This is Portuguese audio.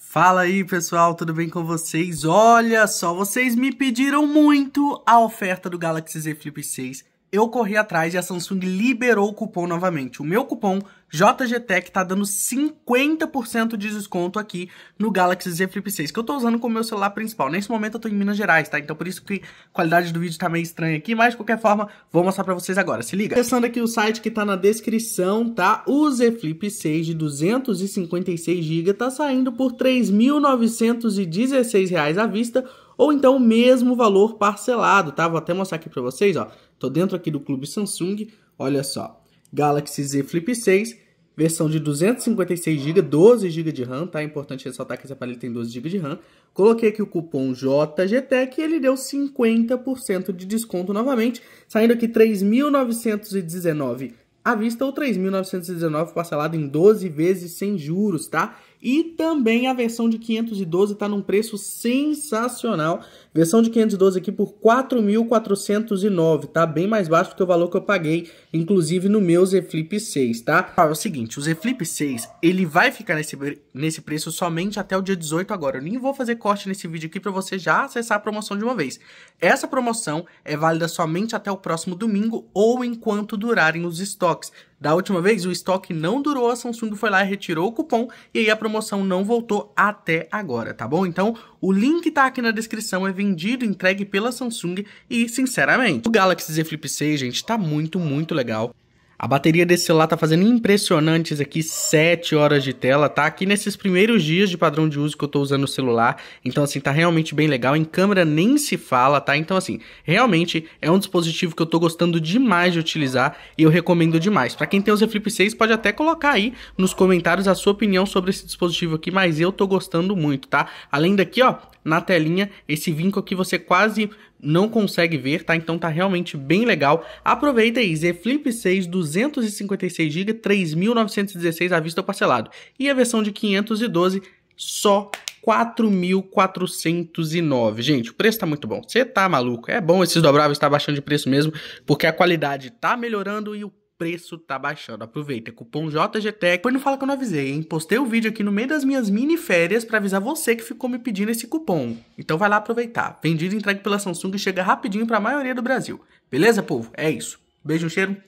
Fala aí pessoal, tudo bem com vocês? Olha só, vocês me pediram muito a oferta do Galaxy Z Flip 6 eu corri atrás e a Samsung liberou o cupom novamente. O meu cupom JGTech tá dando 50% de desconto aqui no Galaxy Z Flip 6, que eu tô usando como meu celular principal. Nesse momento eu tô em Minas Gerais, tá? Então por isso que a qualidade do vídeo tá meio estranha aqui, mas de qualquer forma, vou mostrar pra vocês agora, se liga. Acessando aqui o site que tá na descrição, tá? O Z Flip 6 de 256GB tá saindo por R$ 3.916 à vista, ou então o mesmo valor parcelado, tá? Vou até mostrar aqui pra vocês, ó. Estou dentro aqui do clube Samsung, olha só. Galaxy Z Flip 6, versão de 256 GB, 12 GB de RAM, tá? É importante ressaltar que esse aparelho tem 12 GB de RAM. Coloquei aqui o cupom JGTEC e ele deu 50% de desconto novamente, saindo aqui 3.919 à vista ou 3.919 parcelado em 12 vezes sem juros, tá? E também a versão de 512 está num preço sensacional. Versão de 512 aqui por 4.409, tá? Bem mais baixo do que o valor que eu paguei, inclusive no meu Z Flip 6, tá? Ah, é o seguinte, o Z Flip 6, ele vai ficar nesse, nesse preço somente até o dia 18 agora. Eu nem vou fazer corte nesse vídeo aqui para você já acessar a promoção de uma vez. Essa promoção é válida somente até o próximo domingo ou enquanto durarem os estoques. Da última vez, o estoque não durou, a Samsung foi lá e retirou o cupom e aí a promoção não voltou até agora, tá bom? Então, o link tá aqui na descrição, é vendido, entregue pela Samsung e, sinceramente, o Galaxy Z Flip 6, gente, tá muito, muito legal. A bateria desse celular tá fazendo impressionantes aqui 7 horas de tela, tá? Aqui nesses primeiros dias de padrão de uso que eu tô usando o celular. Então, assim, tá realmente bem legal. Em câmera nem se fala, tá? Então, assim, realmente é um dispositivo que eu tô gostando demais de utilizar e eu recomendo demais. Para quem tem o Z Flip 6, pode até colocar aí nos comentários a sua opinião sobre esse dispositivo aqui, mas eu tô gostando muito, tá? Além daqui, ó, na telinha, esse vinco aqui você quase não consegue ver, tá? Então tá realmente bem legal. Aproveita aí, Z Flip 6 256GB, 3.916 à vista parcelado. E a versão de 512 só 4.409. Gente, o preço tá muito bom. Você tá maluco? É bom esses dobráveis estar tá baixando de preço mesmo, porque a qualidade tá melhorando e o preço tá baixando. Aproveita, cupom JGTEC. Pois não fala que eu não avisei, hein? Postei o um vídeo aqui no meio das minhas mini férias para avisar você que ficou me pedindo esse cupom. Então vai lá aproveitar. Vendido e entregue pela Samsung chega rapidinho para a maioria do Brasil. Beleza, povo? É isso. Beijo, cheiro.